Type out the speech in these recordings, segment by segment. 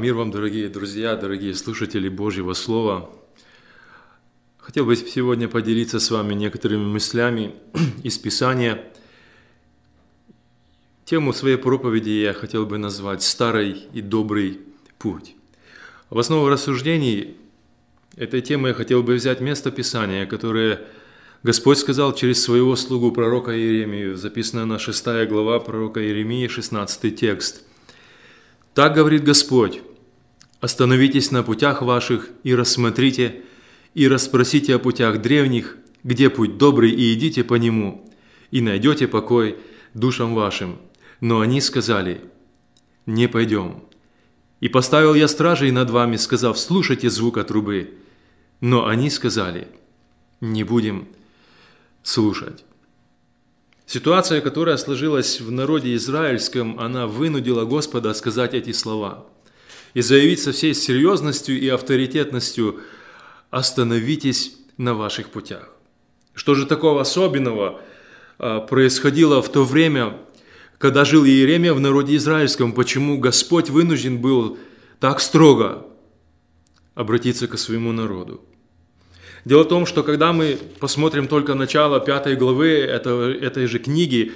Мир вам, дорогие друзья, дорогие слушатели Божьего Слова. Хотел бы сегодня поделиться с вами некоторыми мыслями из Писания. Тему своей проповеди я хотел бы назвать «Старый и добрый путь». В основу рассуждений этой темы я хотел бы взять место Писания, которое Господь сказал через своего слугу пророка Иеремию, записано на 6 глава пророка Иеремии, 16 текст. «Так говорит Господь, Остановитесь на путях ваших и рассмотрите, и расспросите о путях древних, где путь добрый, и идите по нему, и найдете покой душам вашим. Но они сказали, не пойдем. И поставил я стражей над вами, сказав, слушайте звука трубы. Но они сказали, не будем слушать. Ситуация, которая сложилась в народе израильском, она вынудила Господа сказать эти слова – и заявить со всей серьезностью и авторитетностью «Остановитесь на ваших путях». Что же такого особенного а, происходило в то время, когда жил Иеремия в народе израильском? Почему Господь вынужден был так строго обратиться к своему народу? Дело в том, что когда мы посмотрим только начало пятой главы этой же книги,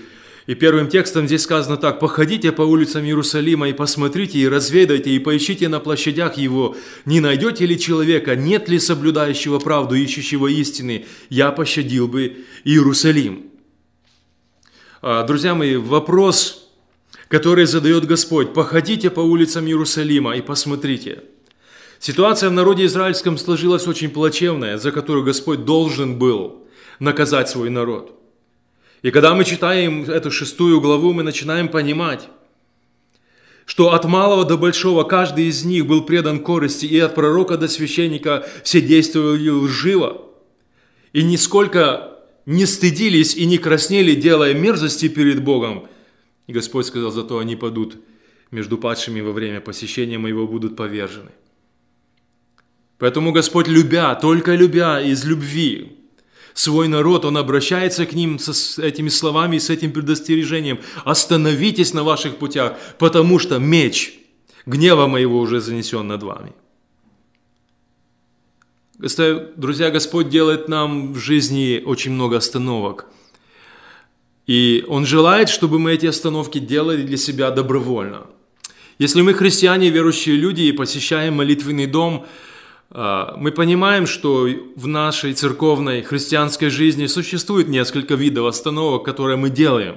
и первым текстом здесь сказано так. «Походите по улицам Иерусалима и посмотрите, и разведайте, и поищите на площадях его. Не найдете ли человека, нет ли соблюдающего правду, ищущего истины? Я пощадил бы Иерусалим». А, друзья мои, вопрос, который задает Господь. «Походите по улицам Иерусалима и посмотрите». Ситуация в народе израильском сложилась очень плачевная, за которую Господь должен был наказать свой народ – и когда мы читаем эту шестую главу, мы начинаем понимать, что от малого до большого каждый из них был предан корости, и от пророка до священника все действовали лживо, и нисколько не стыдились и не краснели, делая мерзости перед Богом. И Господь сказал, зато они падут между падшими во время посещения моего будут повержены. Поэтому Господь, любя, только любя из любви, свой народ, он обращается к ним с этими словами и с этим предостережением. «Остановитесь на ваших путях, потому что меч гнева моего уже занесен над вами». Друзья, Господь делает нам в жизни очень много остановок. И Он желает, чтобы мы эти остановки делали для себя добровольно. Если мы христиане, верующие люди и посещаем молитвенный дом – а, мы понимаем, что в нашей церковной христианской жизни существует несколько видов остановок, которые мы делаем.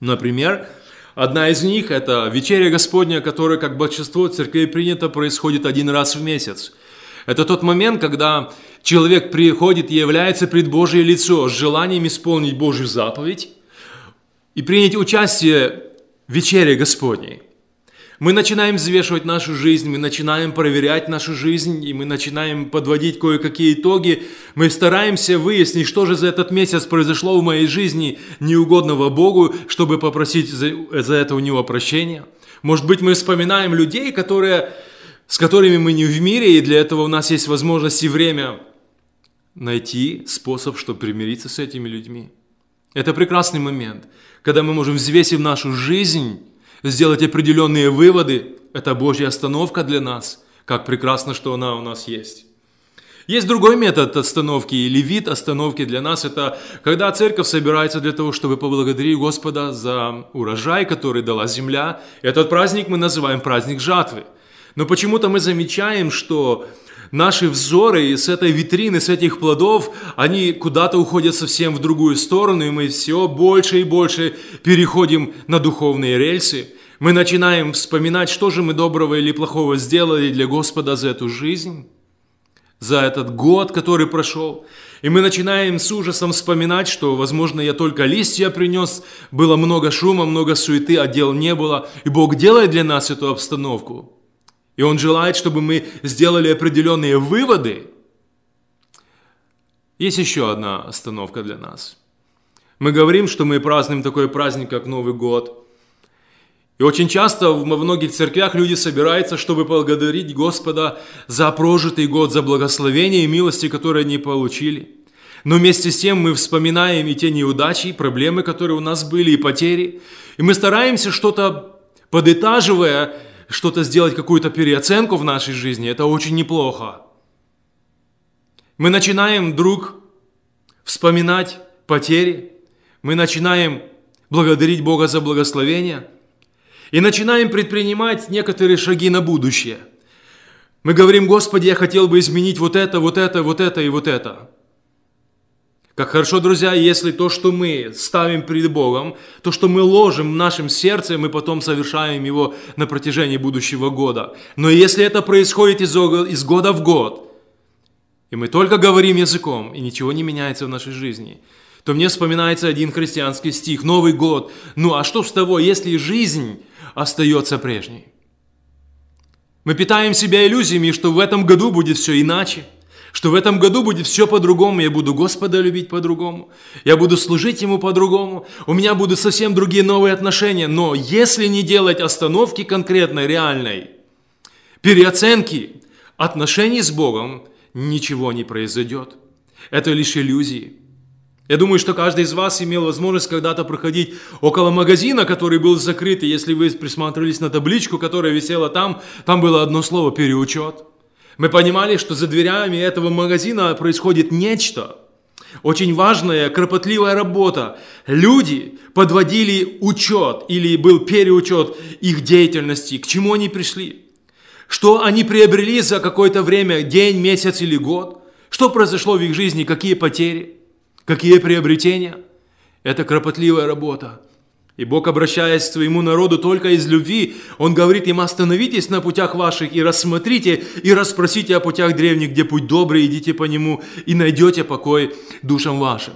Например, одна из них – это вечеря Господня, которая, как большинство церквей принято, происходит один раз в месяц. Это тот момент, когда человек приходит и является пред Божье лицо с желанием исполнить Божью заповедь и принять участие в вечере Господней – мы начинаем взвешивать нашу жизнь, мы начинаем проверять нашу жизнь, и мы начинаем подводить кое-какие итоги. Мы стараемся выяснить, что же за этот месяц произошло в моей жизни неугодного Богу, чтобы попросить за, за это у Него прощения. Может быть, мы вспоминаем людей, которые, с которыми мы не в мире, и для этого у нас есть возможность и время найти способ, чтобы примириться с этими людьми. Это прекрасный момент, когда мы можем, взвесить нашу жизнь, сделать определенные выводы, это Божья остановка для нас. Как прекрасно, что она у нас есть. Есть другой метод остановки или вид остановки для нас. Это когда церковь собирается для того, чтобы поблагодарить Господа за урожай, который дала земля. Этот праздник мы называем праздник жатвы. Но почему-то мы замечаем, что наши взоры и с этой витрины, с этих плодов, они куда-то уходят совсем в другую сторону, и мы все больше и больше переходим на духовные рельсы. Мы начинаем вспоминать, что же мы доброго или плохого сделали для Господа за эту жизнь за этот год, который прошел. И мы начинаем с ужасом вспоминать, что, возможно, я только листья принес, было много шума, много суеты, а дел не было. И Бог делает для нас эту обстановку. И он желает, чтобы мы сделали определенные выводы. Есть еще одна остановка для нас. Мы говорим, что мы празднуем такой праздник, как Новый год. И очень часто в многих церквях люди собираются, чтобы благодарить Господа за прожитый год, за благословение и милости, которые они получили. Но вместе с тем мы вспоминаем и те неудачи, и проблемы, которые у нас были, и потери. И мы стараемся что-то подытаживая, что-то сделать, какую-то переоценку в нашей жизни, это очень неплохо. Мы начинаем вдруг вспоминать потери, мы начинаем благодарить Бога за благословение и начинаем предпринимать некоторые шаги на будущее. Мы говорим, Господи, я хотел бы изменить вот это, вот это, вот это и вот это. Как хорошо, друзья, если то, что мы ставим перед Богом, то, что мы ложим в нашем сердце, мы потом совершаем его на протяжении будущего года. Но если это происходит из года в год, и мы только говорим языком, и ничего не меняется в нашей жизни, то мне вспоминается один христианский стих, Новый год. Ну а что с того, если жизнь остается прежней? Мы питаем себя иллюзиями, что в этом году будет все иначе – что в этом году будет все по-другому. Я буду Господа любить по-другому. Я буду служить Ему по-другому. У меня будут совсем другие новые отношения. Но если не делать остановки конкретной, реальной, переоценки отношений с Богом, ничего не произойдет. Это лишь иллюзии. Я думаю, что каждый из вас имел возможность когда-то проходить около магазина, который был закрыт. И если вы присматривались на табличку, которая висела там, там было одно слово «переучет». Мы понимали, что за дверями этого магазина происходит нечто. Очень важная, кропотливая работа. Люди подводили учет или был переучет их деятельности, к чему они пришли, что они приобрели за какое-то время, день, месяц или год, что произошло в их жизни, какие потери, какие приобретения. Это кропотливая работа. И Бог, обращаясь к своему народу только из любви, Он говорит им, остановитесь на путях ваших и рассмотрите, и расспросите о путях древних, где путь добрый, идите по нему, и найдете покой душам вашим.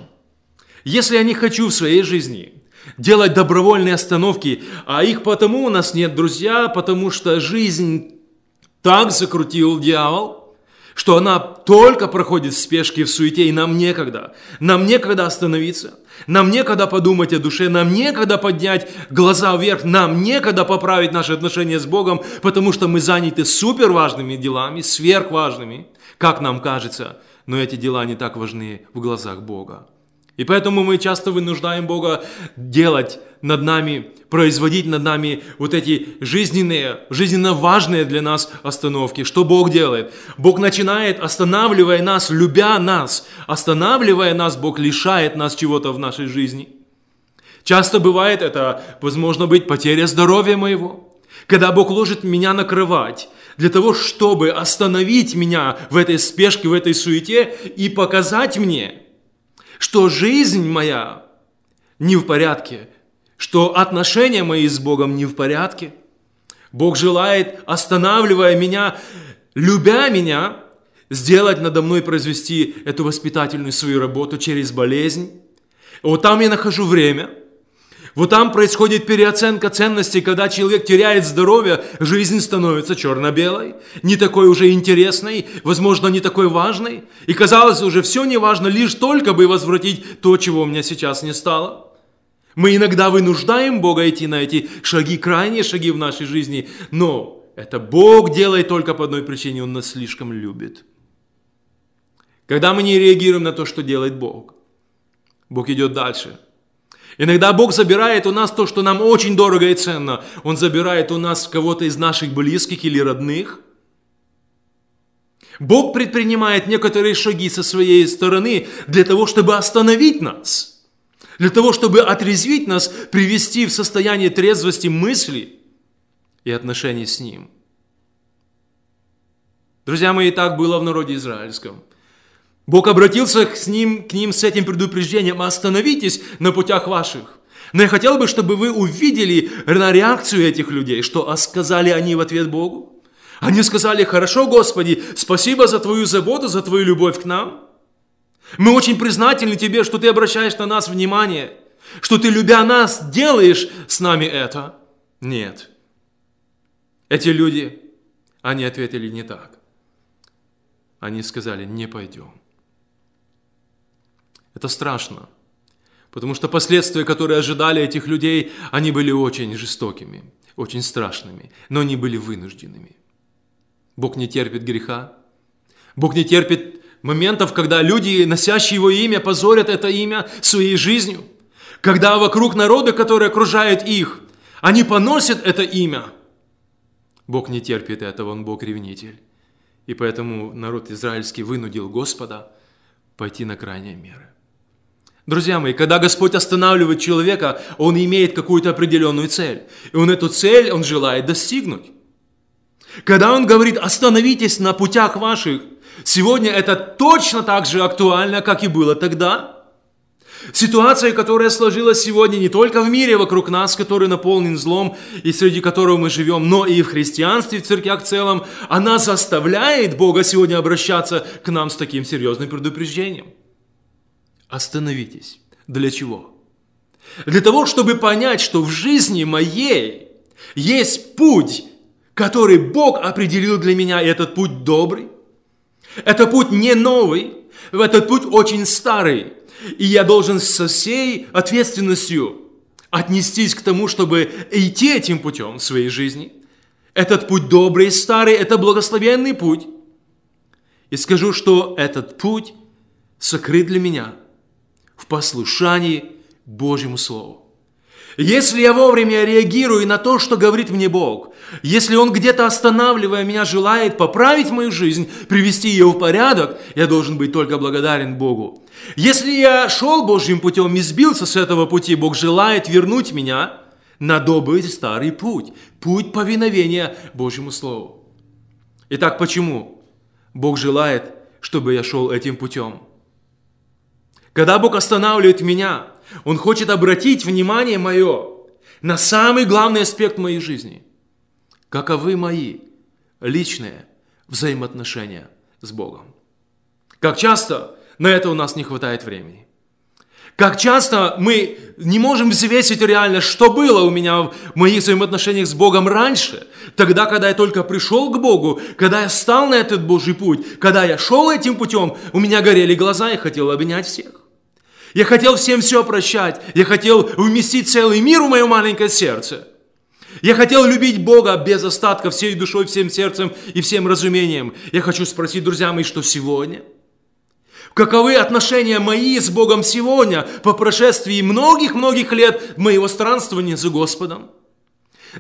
Если я не хочу в своей жизни делать добровольные остановки, а их потому у нас нет, друзья, потому что жизнь так закрутил дьявол – что она только проходит в спешке и в суете, и нам некогда. Нам некогда остановиться, нам некогда подумать о душе, нам некогда поднять глаза вверх, нам некогда поправить наши отношения с Богом, потому что мы заняты суперважными делами, сверхважными, как нам кажется, но эти дела не так важны в глазах Бога. И поэтому мы часто вынуждаем Бога делать над нами, производить над нами вот эти жизненные, жизненно важные для нас остановки. Что Бог делает? Бог начинает, останавливая нас, любя нас, останавливая нас, Бог лишает нас чего-то в нашей жизни. Часто бывает это, возможно быть, потеря здоровья моего. Когда Бог ложит меня на кровать, для того, чтобы остановить меня в этой спешке, в этой суете и показать мне – что жизнь моя не в порядке, что отношения мои с Богом не в порядке. Бог желает, останавливая меня, любя меня, сделать надо мной произвести эту воспитательную свою работу через болезнь. Вот там я нахожу время – вот там происходит переоценка ценностей, когда человек теряет здоровье, жизнь становится черно-белой, не такой уже интересной, возможно, не такой важной. И казалось уже, все не важно, лишь только бы возвратить то, чего у меня сейчас не стало. Мы иногда вынуждаем Бога идти на эти шаги, крайние шаги в нашей жизни, но это Бог делает только по одной причине, Он нас слишком любит. Когда мы не реагируем на то, что делает Бог, Бог идет дальше – Иногда Бог забирает у нас то, что нам очень дорого и ценно. Он забирает у нас кого-то из наших близких или родных. Бог предпринимает некоторые шаги со своей стороны для того, чтобы остановить нас, для того, чтобы отрезвить нас, привести в состояние трезвости мысли и отношений с Ним. Друзья мои, так было в народе израильском. Бог обратился к, ним, к ним с этим предупреждением «Остановитесь на путях ваших». Но я хотел бы, чтобы вы увидели на реакцию этих людей, что «А сказали они в ответ Богу. Они сказали «Хорошо, Господи, спасибо за Твою заботу, за Твою любовь к нам. Мы очень признательны Тебе, что Ты обращаешь на нас внимание, что Ты, любя нас, делаешь с нами это». Нет. Эти люди, они ответили не так. Они сказали «Не пойдем». Это страшно, потому что последствия, которые ожидали этих людей, они были очень жестокими, очень страшными, но они были вынужденными. Бог не терпит греха, Бог не терпит моментов, когда люди, носящие Его имя, позорят это имя своей жизнью, когда вокруг народа, который окружает их, они поносят это имя. Бог не терпит этого, Он Бог-ревнитель. И поэтому народ израильский вынудил Господа пойти на крайние меры. Друзья мои, когда Господь останавливает человека, он имеет какую-то определенную цель. И он эту цель, он желает достигнуть. Когда он говорит, остановитесь на путях ваших, сегодня это точно так же актуально, как и было тогда – Ситуация, которая сложилась сегодня не только в мире вокруг нас, который наполнен злом и среди которого мы живем, но и в христианстве, в церквях в целом, она заставляет Бога сегодня обращаться к нам с таким серьезным предупреждением. Остановитесь. Для чего? Для того, чтобы понять, что в жизни моей есть путь, который Бог определил для меня. И этот путь добрый. Это путь не новый. Этот путь очень старый. И я должен со всей ответственностью отнестись к тому, чтобы идти этим путем в своей жизни. Этот путь добрый, старый, это благословенный путь. И скажу, что этот путь сокрыт для меня – в послушании Божьему Слову. Если я вовремя реагирую на то, что говорит мне Бог, если Он где-то останавливая меня желает поправить мою жизнь, привести ее в порядок, я должен быть только благодарен Богу. Если я шел Божьим путем и сбился с этого пути, Бог желает вернуть меня на добрый старый путь, путь повиновения Божьему Слову. Итак, почему Бог желает, чтобы я шел этим путем? Когда Бог останавливает меня, Он хочет обратить внимание мое на самый главный аспект моей жизни. Каковы мои личные взаимоотношения с Богом? Как часто на это у нас не хватает времени? Как часто мы не можем взвесить реально, что было у меня в моих взаимоотношениях с Богом раньше, тогда, когда я только пришел к Богу, когда я встал на этот Божий путь, когда я шел этим путем, у меня горели глаза и хотел обвинять всех. Я хотел всем все прощать. Я хотел вместить целый мир в мое маленькое сердце. Я хотел любить Бога без остатка, всей душой, всем сердцем и всем разумением. Я хочу спросить, друзья мои, что сегодня? Каковы отношения мои с Богом сегодня, по прошествии многих-многих лет моего странствования за Господом?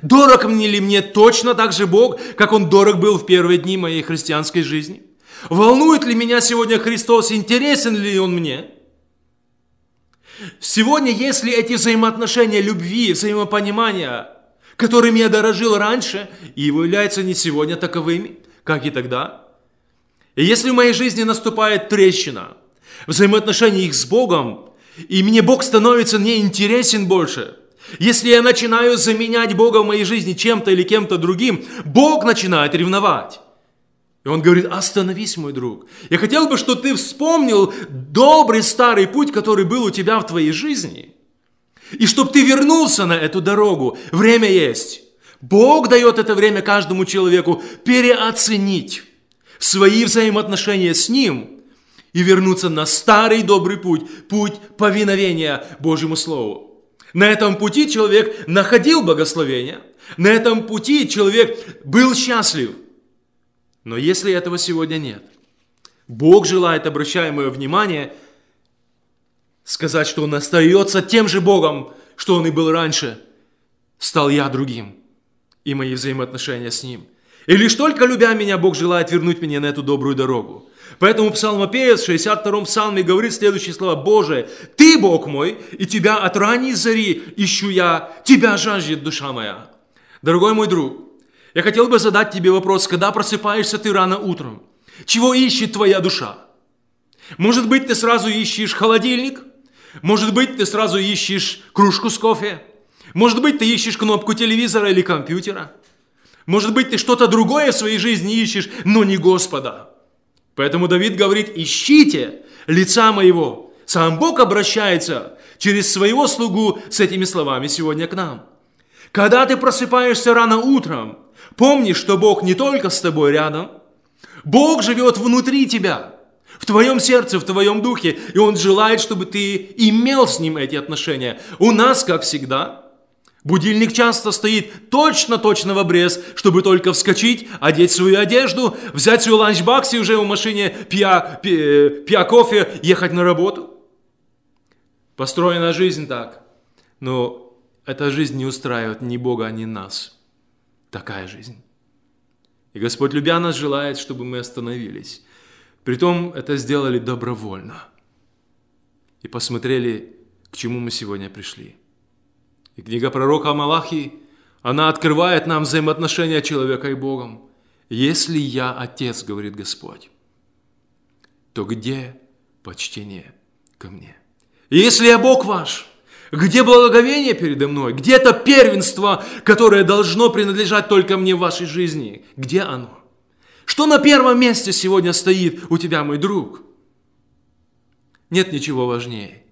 Дорог мне ли мне точно так же Бог, как Он дорог был в первые дни моей христианской жизни? Волнует ли меня сегодня Христос, интересен ли Он мне? Сегодня, если эти взаимоотношения любви, взаимопонимания, которыми я дорожил раньше, и являются не сегодня таковыми, как и тогда, и если в моей жизни наступает трещина взаимоотношений их с Богом, и мне Бог становится неинтересен больше, если я начинаю заменять Бога в моей жизни чем-то или кем-то другим, Бог начинает ревновать. И он говорит, остановись, мой друг. Я хотел бы, чтобы ты вспомнил добрый старый путь, который был у тебя в твоей жизни. И чтобы ты вернулся на эту дорогу. Время есть. Бог дает это время каждому человеку переоценить свои взаимоотношения с Ним и вернуться на старый добрый путь, путь повиновения Божьему Слову. На этом пути человек находил благословение, на этом пути человек был счастлив – но если этого сегодня нет, Бог желает обращаемое внимание сказать, что Он остается тем же Богом, что Он и был раньше. Стал я другим и мои взаимоотношения с Ним. И лишь только любя меня, Бог желает вернуть меня на эту добрую дорогу. Поэтому псалмопевец в 62-м псалме говорит следующие слова. «Боже, Ты, Бог мой, и Тебя от ранней зари ищу я, Тебя жаждет душа моя». Дорогой мой друг, я хотел бы задать тебе вопрос, когда просыпаешься ты рано утром? Чего ищет твоя душа? Может быть, ты сразу ищешь холодильник? Может быть, ты сразу ищешь кружку с кофе? Может быть, ты ищешь кнопку телевизора или компьютера? Может быть, ты что-то другое в своей жизни ищешь, но не Господа. Поэтому Давид говорит, ищите лица моего. Сам Бог обращается через своего слугу с этими словами сегодня к нам. Когда ты просыпаешься рано утром, помни, что Бог не только с тобой рядом, Бог живет внутри тебя, в твоем сердце, в твоем духе, и Он желает, чтобы ты имел с Ним эти отношения. У нас, как всегда, Будильник часто стоит точно-точно в обрез, чтобы только вскочить, одеть свою одежду, взять свой ланчбакс и уже в машине пья, пья, э, пья кофе, ехать на работу. Построена жизнь так. Но эта жизнь не устраивает ни Бога, ни нас. Такая жизнь. И Господь, любя нас, желает, чтобы мы остановились. Притом это сделали добровольно. И посмотрели, к чему мы сегодня пришли. И книга пророка Малахии, она открывает нам взаимоотношения человека и Богом. «Если я Отец, — говорит Господь, — то где почтение ко мне? И если я Бог ваш, где благоговение передо мной? Где это первенство, которое должно принадлежать только мне в вашей жизни? Где оно? Что на первом месте сегодня стоит у тебя, мой друг? Нет ничего важнее,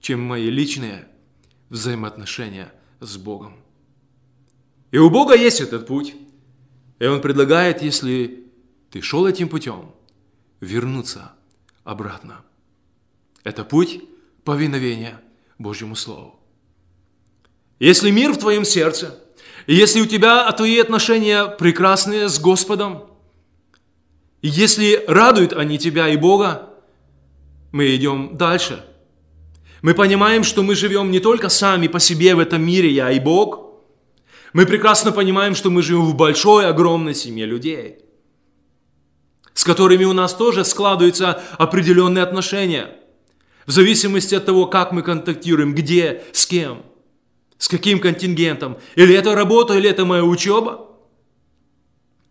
чем мои личные взаимоотношения с Богом. И у Бога есть этот путь. И Он предлагает, если ты шел этим путем, вернуться обратно. Это путь повиновения – Божьему Слову. Если мир в твоем сердце, если у тебя твои отношения прекрасные с Господом, если радуют они тебя и Бога, мы идем дальше. Мы понимаем, что мы живем не только сами по себе в этом мире, я и Бог. Мы прекрасно понимаем, что мы живем в большой, огромной семье людей, с которыми у нас тоже складываются определенные отношения – в зависимости от того, как мы контактируем, где, с кем, с каким контингентом. Или это работа, или это моя учеба,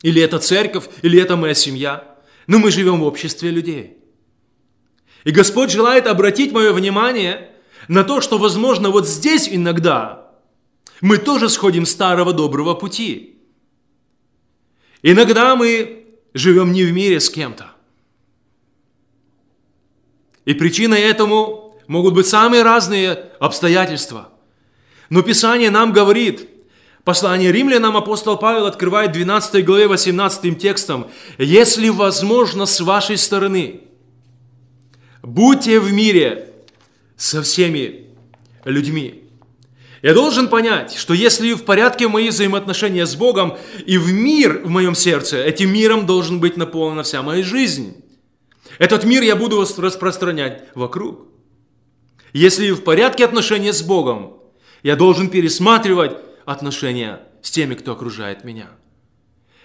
или это церковь, или это моя семья. Но мы живем в обществе людей. И Господь желает обратить мое внимание на то, что, возможно, вот здесь иногда мы тоже сходим с старого доброго пути. Иногда мы живем не в мире с кем-то. И причиной этому могут быть самые разные обстоятельства. Но Писание нам говорит, послание римлянам апостол Павел открывает 12 главе 18 текстом, «Если возможно с вашей стороны, будьте в мире со всеми людьми». Я должен понять, что если в порядке мои взаимоотношения с Богом и в мир в моем сердце, этим миром должен быть наполнена вся моя жизнь. Этот мир я буду распространять вокруг. Если в порядке отношения с Богом, я должен пересматривать отношения с теми, кто окружает меня.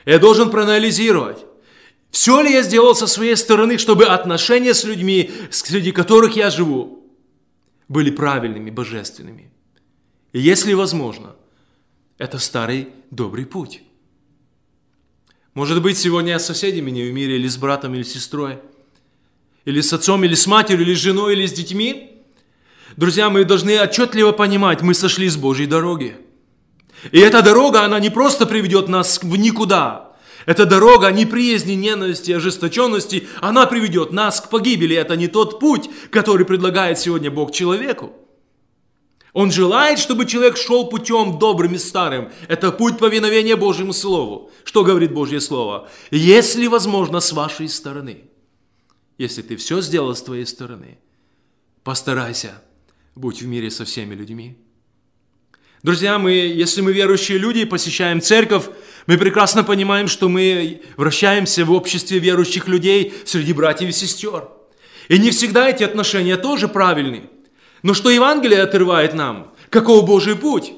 Я должен проанализировать, все ли я сделал со своей стороны, чтобы отношения с людьми, среди которых я живу, были правильными, божественными. И если возможно, это старый добрый путь. Может быть, сегодня с соседями не в мире, или с братом, или с сестрой – или с отцом, или с матерью, или с женой, или с детьми. Друзья, мы должны отчетливо понимать, мы сошли с Божьей дороги. И эта дорога, она не просто приведет нас в никуда. Эта дорога неприязни, ненависти, а ожесточенности, она приведет нас к погибели. Это не тот путь, который предлагает сегодня Бог человеку. Он желает, чтобы человек шел путем добрым и старым. Это путь повиновения Божьему Слову. Что говорит Божье Слово? Если возможно, с вашей стороны – если ты все сделал с твоей стороны. Постарайся, быть в мире со всеми людьми. Друзья, мы, если мы верующие люди посещаем церковь, мы прекрасно понимаем, что мы вращаемся в обществе верующих людей среди братьев и сестер. И не всегда эти отношения тоже правильны. Но что Евангелие отрывает нам? Каков Божий путь?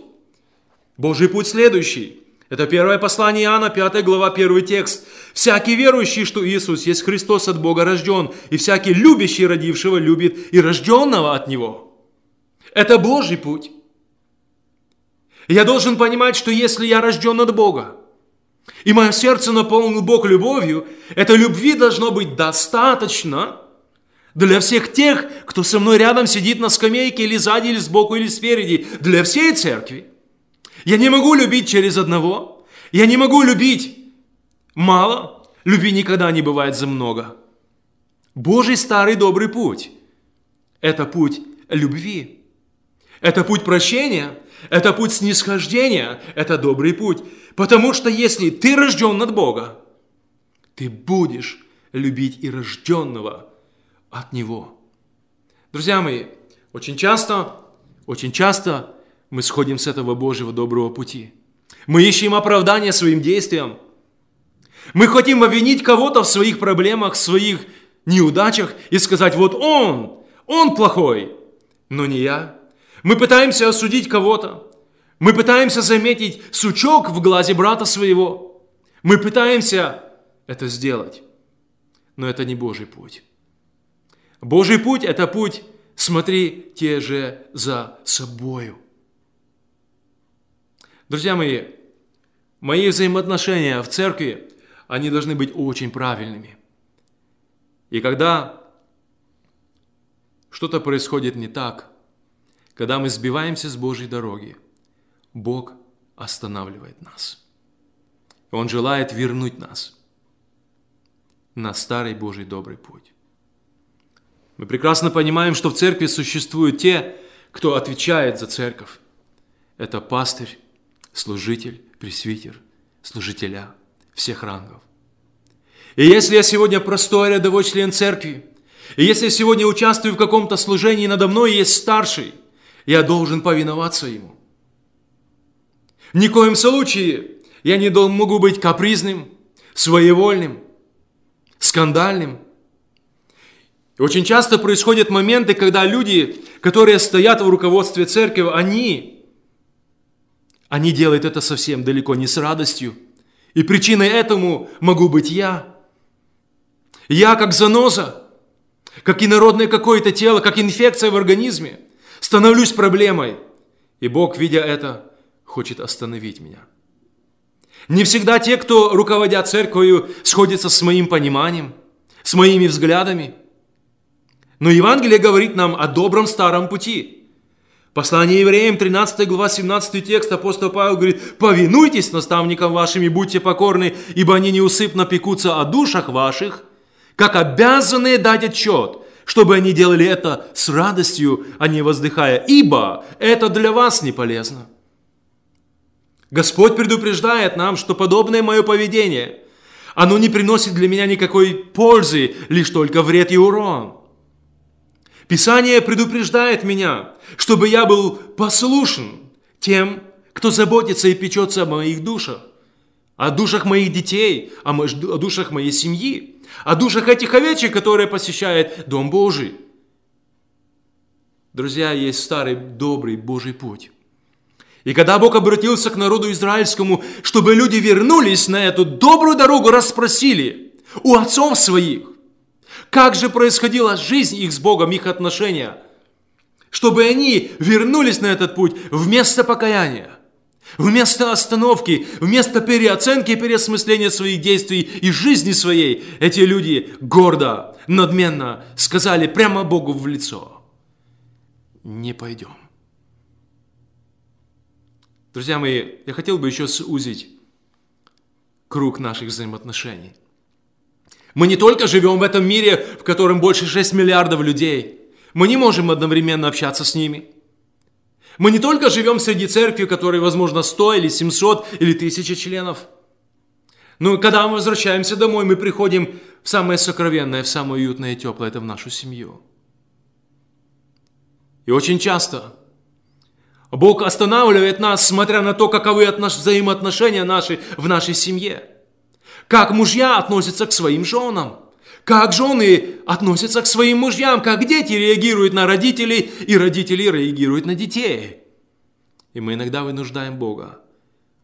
Божий путь следующий. Это первое послание Иоанна, 5 глава, 1 текст. «Всякий верующий, что Иисус есть Христос от Бога рожден, и всякий любящий родившего любит и рожденного от Него». Это Божий путь. Я должен понимать, что если я рожден от Бога, и мое сердце наполнил Бог любовью, этой любви должно быть достаточно для всех тех, кто со мной рядом сидит на скамейке или сзади, или сбоку, или спереди, для всей церкви – я не могу любить через одного. Я не могу любить мало. Любви никогда не бывает за много. Божий старый добрый путь – это путь любви. Это путь прощения, это путь снисхождения, это добрый путь. Потому что если ты рожден от Бога, ты будешь любить и рожденного от Него. Друзья мои, очень часто, очень часто мы сходим с этого Божьего доброго пути. Мы ищем оправдания своим действиям. Мы хотим обвинить кого-то в своих проблемах, в своих неудачах и сказать, вот он, он плохой, но не я. Мы пытаемся осудить кого-то. Мы пытаемся заметить сучок в глазе брата своего. Мы пытаемся это сделать. Но это не Божий путь. Божий путь – это путь смотри, те же за собою». Друзья мои, мои взаимоотношения в церкви, они должны быть очень правильными. И когда что-то происходит не так, когда мы сбиваемся с Божьей дороги, Бог останавливает нас. Он желает вернуть нас на старый Божий добрый путь. Мы прекрасно понимаем, что в церкви существуют те, кто отвечает за церковь. Это пастырь, служитель, пресвитер, служителя всех рангов. И если я сегодня простой рядовой член церкви, и если я сегодня участвую в каком-то служении, надо мной есть старший, я должен повиноваться ему. В никоем случае я не могу быть капризным, своевольным, скандальным. И очень часто происходят моменты, когда люди, которые стоят в руководстве церкви, они они делают это совсем далеко не с радостью. И причиной этому могу быть я. Я как заноза, как инородное какое-то тело, как инфекция в организме, становлюсь проблемой. И Бог, видя это, хочет остановить меня. Не всегда те, кто, руководя церковью, сходятся с моим пониманием, с моими взглядами. Но Евангелие говорит нам о добром старом пути – Послание евреям, 13 глава, 17 текст, апостол Павел говорит, «Повинуйтесь наставникам вашим и будьте покорны, ибо они неусыпно пекутся о душах ваших, как обязанные дать отчет, чтобы они делали это с радостью, а не воздыхая, ибо это для вас не полезно». Господь предупреждает нам, что подобное мое поведение, оно не приносит для меня никакой пользы, лишь только вред и урон. Писание предупреждает меня – чтобы я был послушен тем, кто заботится и печется о моих душах, о душах моих детей, о, душах моей семьи, о душах этих овечек, которые посещают Дом Божий. Друзья, есть старый добрый Божий путь. И когда Бог обратился к народу израильскому, чтобы люди вернулись на эту добрую дорогу, расспросили у отцов своих, как же происходила жизнь их с Богом, их отношения – чтобы они вернулись на этот путь вместо покаяния, вместо остановки, вместо переоценки и переосмысления своих действий и жизни своей, эти люди гордо, надменно сказали прямо Богу в лицо, не пойдем. Друзья мои, я хотел бы еще сузить круг наших взаимоотношений. Мы не только живем в этом мире, в котором больше 6 миллиардов людей – мы не можем одновременно общаться с ними. Мы не только живем среди церкви, которой, возможно, 100 или 700 или 1000 членов. Но когда мы возвращаемся домой, мы приходим в самое сокровенное, в самое уютное и теплое, это в нашу семью. И очень часто Бог останавливает нас, смотря на то, каковы взаимоотношения наши в нашей семье. Как мужья относятся к своим женам – как жены относятся к своим мужьям, как дети реагируют на родителей, и родители реагируют на детей. И мы иногда вынуждаем Бога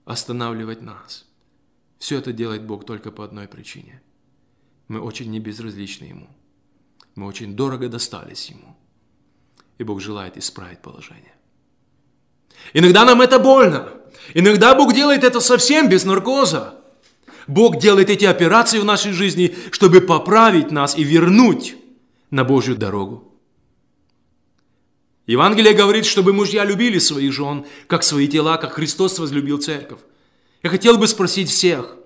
останавливать нас. Все это делает Бог только по одной причине. Мы очень небезразличны Ему. Мы очень дорого достались Ему. И Бог желает исправить положение. Иногда нам это больно. Иногда Бог делает это совсем без наркоза. Бог делает эти операции в нашей жизни, чтобы поправить нас и вернуть на Божью дорогу. Евангелие говорит, чтобы мужья любили своих жен, как свои тела, как Христос возлюбил церковь. Я хотел бы спросить всех,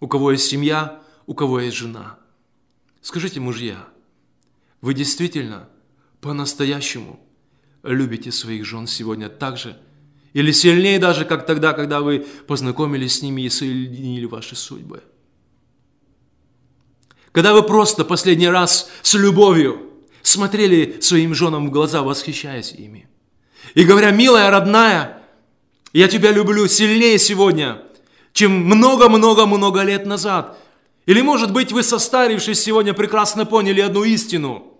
у кого есть семья, у кого есть жена. Скажите, мужья, вы действительно по-настоящему любите своих жен сегодня так же, или сильнее даже, как тогда, когда вы познакомились с ними и соединили ваши судьбы. Когда вы просто последний раз с любовью смотрели своим женам в глаза, восхищаясь ими. И говоря, милая, родная, я тебя люблю сильнее сегодня, чем много-много-много лет назад. Или, может быть, вы, состарившись сегодня, прекрасно поняли одну истину,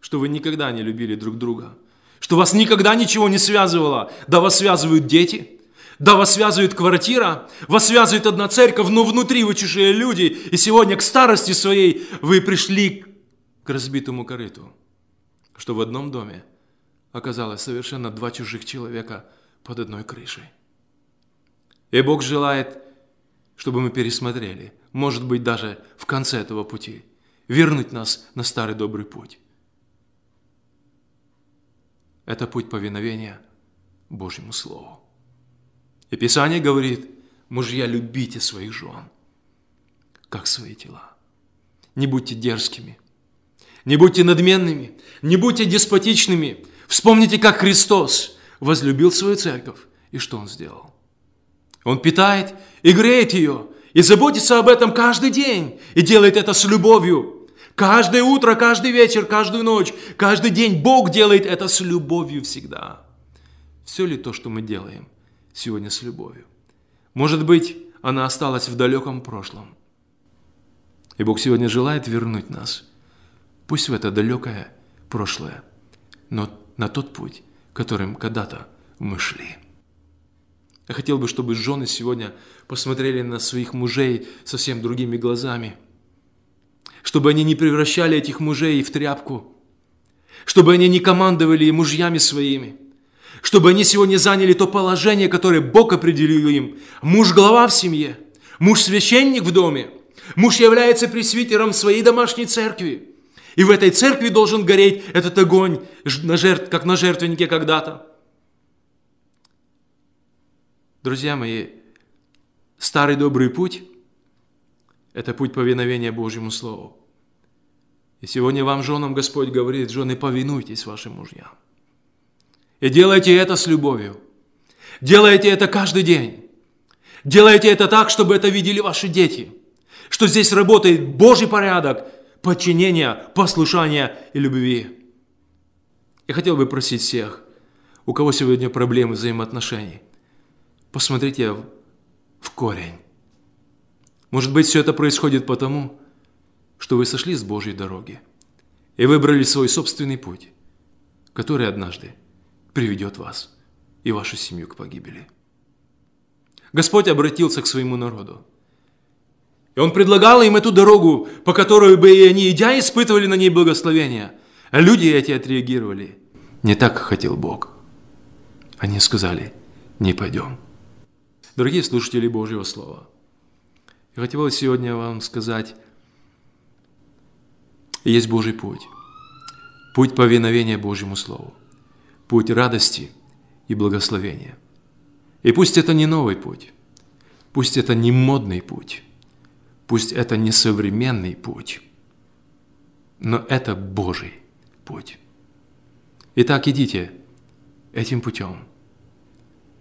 что вы никогда не любили друг друга – что вас никогда ничего не связывало. Да вас связывают дети, да вас связывает квартира, вас связывает одна церковь, но внутри вы чужие люди, и сегодня к старости своей вы пришли к разбитому корыту, что в одном доме оказалось совершенно два чужих человека под одной крышей. И Бог желает, чтобы мы пересмотрели, может быть, даже в конце этого пути, вернуть нас на старый добрый путь. Это путь повиновения Божьему Слову. И Писание говорит, мужья, любите своих жен, как свои тела. Не будьте дерзкими, не будьте надменными, не будьте деспотичными. Вспомните, как Христос возлюбил свою церковь и что Он сделал. Он питает и греет ее, и заботится об этом каждый день, и делает это с любовью. Каждое утро, каждый вечер, каждую ночь, каждый день Бог делает это с любовью всегда. Все ли то, что мы делаем сегодня с любовью? Может быть, она осталась в далеком прошлом. И Бог сегодня желает вернуть нас, пусть в это далекое прошлое, но на тот путь, которым когда-то мы шли. Я хотел бы, чтобы жены сегодня посмотрели на своих мужей совсем другими глазами – чтобы они не превращали этих мужей в тряпку, чтобы они не командовали мужьями своими, чтобы они сегодня заняли то положение, которое Бог определил им. Муж – глава в семье, муж – священник в доме, муж является пресвитером своей домашней церкви. И в этой церкви должен гореть этот огонь, на жертв, как на жертвеннике когда-то. Друзья мои, старый добрый путь – это путь повиновения Божьему Слову. И сегодня вам, женам, Господь говорит, жены, повинуйтесь вашим мужьям. И делайте это с любовью. Делайте это каждый день. Делайте это так, чтобы это видели ваши дети. Что здесь работает Божий порядок подчинения, послушания и любви. Я хотел бы просить всех, у кого сегодня проблемы взаимоотношений, посмотрите в корень. Может быть, все это происходит потому, что вы сошли с Божьей дороги и выбрали свой собственный путь, который однажды приведет вас и вашу семью к погибели. Господь обратился к своему народу. И Он предлагал им эту дорогу, по которой бы и они, идя, испытывали на ней благословение. А люди эти отреагировали. Не так хотел Бог. Они сказали, не пойдем. Дорогие слушатели Божьего Слова – я хотел сегодня вам сказать, есть Божий путь, путь повиновения Божьему Слову, путь радости и благословения. И пусть это не новый путь, пусть это не модный путь, пусть это не современный путь, но это Божий путь. Итак, идите этим путем,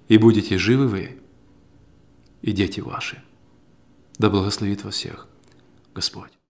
и будете живы вы, и дети ваши. Да благословит вас всех Господь.